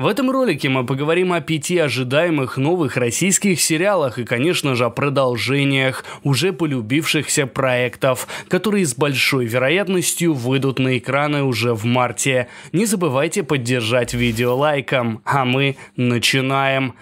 В этом ролике мы поговорим о пяти ожидаемых новых российских сериалах и, конечно же, о продолжениях уже полюбившихся проектов, которые с большой вероятностью выйдут на экраны уже в марте. Не забывайте поддержать видео лайком, а мы начинаем.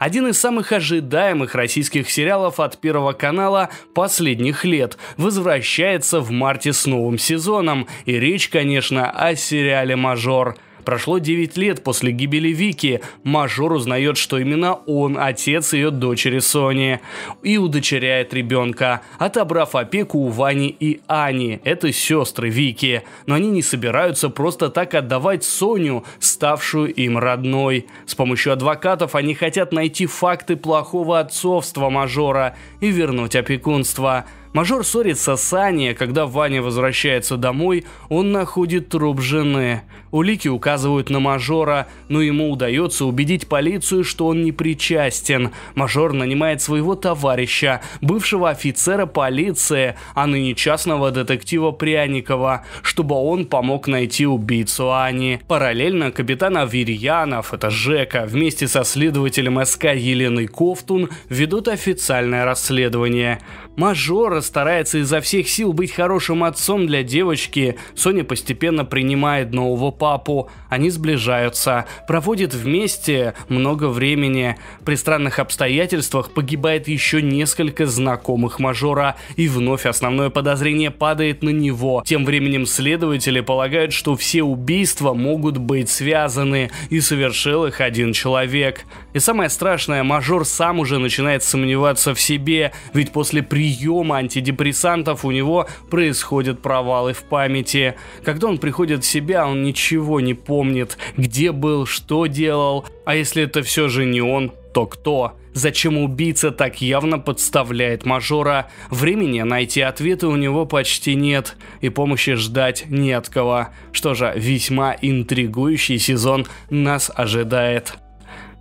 Один из самых ожидаемых российских сериалов от Первого канала последних лет возвращается в марте с новым сезоном, и речь, конечно, о сериале «Мажор». Прошло 9 лет после гибели Вики. Мажор узнает, что именно он отец ее дочери Сони. И удочеряет ребенка, отобрав опеку у Вани и Ани. Это сестры Вики. Но они не собираются просто так отдавать Соню, ставшую им родной. С помощью адвокатов они хотят найти факты плохого отцовства мажора и вернуть опекунство. Мажор ссорится с Аней, а когда Ваня возвращается домой, он находит труп жены. Улики указывают на мажора, но ему удается убедить полицию, что он не причастен. Мажор нанимает своего товарища, бывшего офицера полиции, а ныне частного детектива Пряникова, чтобы он помог найти убийцу Ани. Параллельно капитан Аверьянов, это Жека, вместе со следователем СК Еленой Ковтун ведут официальное расследование. Мажор старается изо всех сил быть хорошим отцом для девочки. Соня постепенно принимает нового папу. Они сближаются, проводят вместе много времени. При странных обстоятельствах погибает еще несколько знакомых мажора. И вновь основное подозрение падает на него. Тем временем следователи полагают, что все убийства могут быть связаны, и совершил их один человек. И самое страшное, мажор сам уже начинает сомневаться в себе, ведь после приема антидепрессантов у него происходят провалы в памяти. Когда он приходит в себя, он ничего не помнит, где был, что делал, а если это все же не он, то кто? Зачем убийца так явно подставляет мажора? Времени найти ответы у него почти нет, и помощи ждать не от кого. Что же, весьма интригующий сезон нас ожидает.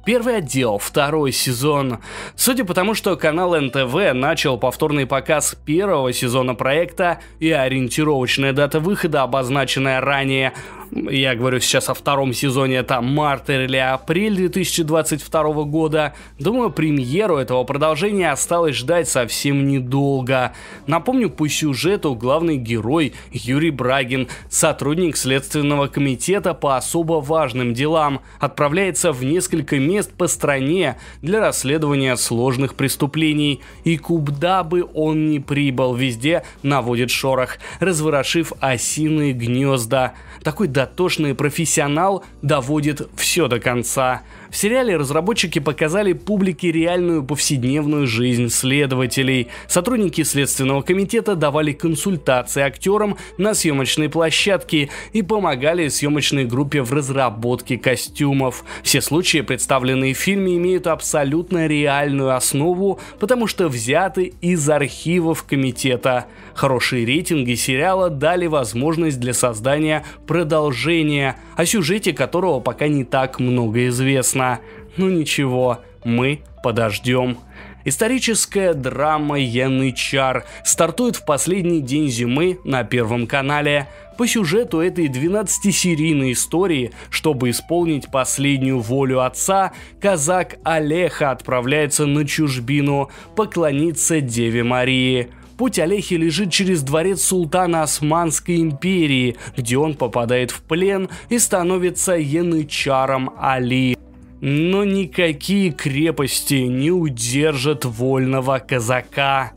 Первый отдел, второй сезон. Судя по тому, что канал НТВ начал повторный показ первого сезона проекта и ориентировочная дата выхода, обозначенная ранее, я говорю сейчас о втором сезоне, это март или апрель 2022 года. Думаю, премьеру этого продолжения осталось ждать совсем недолго. Напомню, по сюжету главный герой Юрий Брагин, сотрудник Следственного комитета по особо важным делам, отправляется в несколько мест по стране для расследования сложных преступлений. И куда бы он ни прибыл, везде наводит шорох, разворошив осиные гнезда. Такой да Дотошный профессионал доводит все до конца. В сериале разработчики показали публике реальную повседневную жизнь следователей. Сотрудники Следственного комитета давали консультации актерам на съемочной площадке и помогали съемочной группе в разработке костюмов. Все случаи, представленные в фильме, имеют абсолютно реальную основу, потому что взяты из архивов комитета. Хорошие рейтинги сериала дали возможность для создания продолжения, о сюжете которого пока не так много известно сложно, но ну ничего, мы подождем. Историческая драма «Янный стартует в последний день зимы на Первом канале. По сюжету этой 12-серийной истории, чтобы исполнить последнюю волю отца, казак Олеха отправляется на чужбину поклониться Деве Марии. Путь Олехи лежит через дворец султана Османской империи, где он попадает в плен и становится янычаром Али. Но никакие крепости не удержат вольного казака.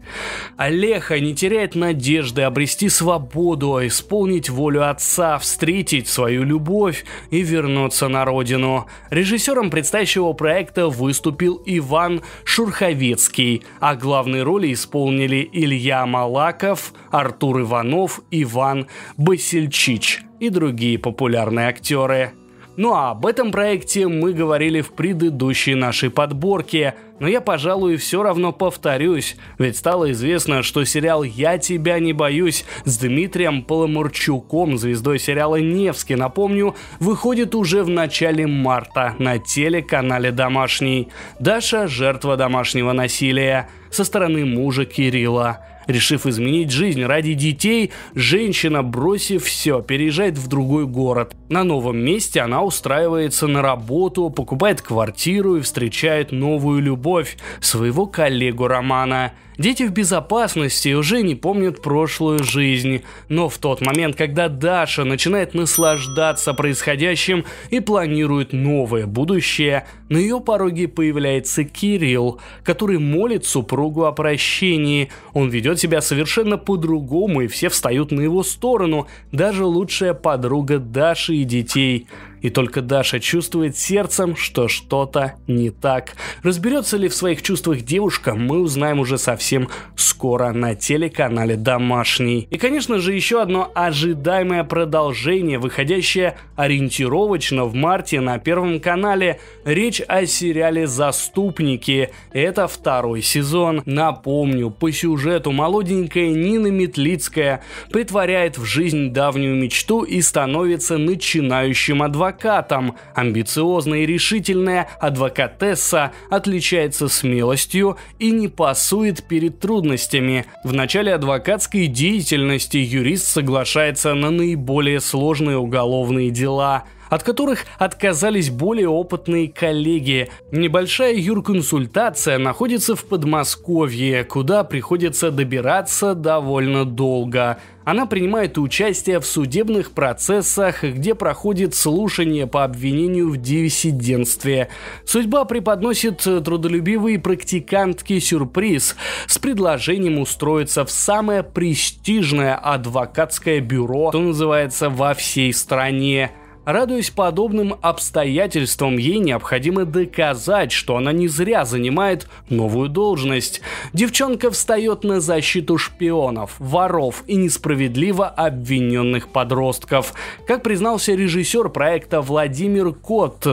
Олеха не теряет надежды обрести свободу, а исполнить волю отца, встретить свою любовь и вернуться на родину. Режиссером предстоящего проекта выступил Иван Шурховецкий, а главные роли исполнили Илья Малаков, Артур Иванов, Иван Басильчич и другие популярные актеры. Ну а об этом проекте мы говорили в предыдущей нашей подборке, но я, пожалуй, все равно повторюсь, ведь стало известно, что сериал «Я тебя не боюсь» с Дмитрием Поломурчуком, звездой сериала «Невский», напомню, выходит уже в начале марта на телеканале «Домашний». Даша – жертва домашнего насилия со стороны мужа Кирилла решив изменить жизнь ради детей, женщина, бросив все, переезжает в другой город. На новом месте она устраивается на работу, покупает квартиру и встречает новую любовь, своего коллегу Романа – Дети в безопасности уже не помнят прошлую жизнь, но в тот момент, когда Даша начинает наслаждаться происходящим и планирует новое будущее, на ее пороге появляется Кирилл, который молит супругу о прощении. Он ведет себя совершенно по-другому и все встают на его сторону, даже лучшая подруга Даши и детей – и только Даша чувствует сердцем, что что-то не так. Разберется ли в своих чувствах девушка, мы узнаем уже совсем скоро на телеканале «Домашний». И, конечно же, еще одно ожидаемое продолжение, выходящее ориентировочно в марте на Первом канале. Речь о сериале «Заступники». Это второй сезон. Напомню, по сюжету молоденькая Нина Метлицкая притворяет в жизнь давнюю мечту и становится начинающим адвокатом адвокатом. Амбициозная и решительная адвокатесса отличается смелостью и не пасует перед трудностями. В начале адвокатской деятельности юрист соглашается на наиболее сложные уголовные дела – от которых отказались более опытные коллеги. Небольшая юрконсультация находится в Подмосковье, куда приходится добираться довольно долго. Она принимает участие в судебных процессах, где проходит слушание по обвинению в диссидентстве. Судьба преподносит трудолюбивые практикантки сюрприз с предложением устроиться в самое престижное адвокатское бюро, что называется во всей стране. Радуясь подобным обстоятельствам, ей необходимо доказать, что она не зря занимает новую должность. Девчонка встает на защиту шпионов, воров и несправедливо обвиненных подростков. Как признался режиссер проекта Владимир Кот.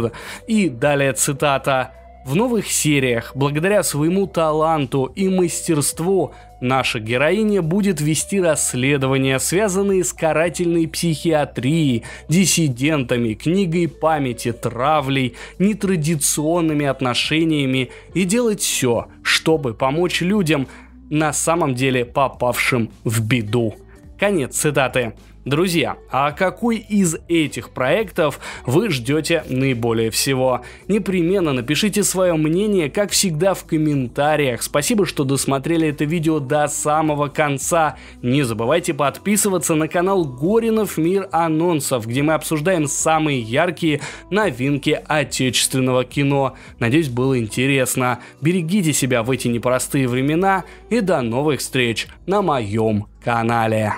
И далее цитата. В новых сериях, благодаря своему таланту и мастерству, наша героиня будет вести расследования, связанные с карательной психиатрией, диссидентами, книгой памяти, травлей, нетрадиционными отношениями и делать все, чтобы помочь людям, на самом деле попавшим в беду. Конец цитаты. Друзья, а какой из этих проектов вы ждете наиболее всего? Непременно напишите свое мнение, как всегда, в комментариях. Спасибо, что досмотрели это видео до самого конца. Не забывайте подписываться на канал Горинов Мир Анонсов, где мы обсуждаем самые яркие новинки отечественного кино. Надеюсь, было интересно. Берегите себя в эти непростые времена и до новых встреч на моем канале.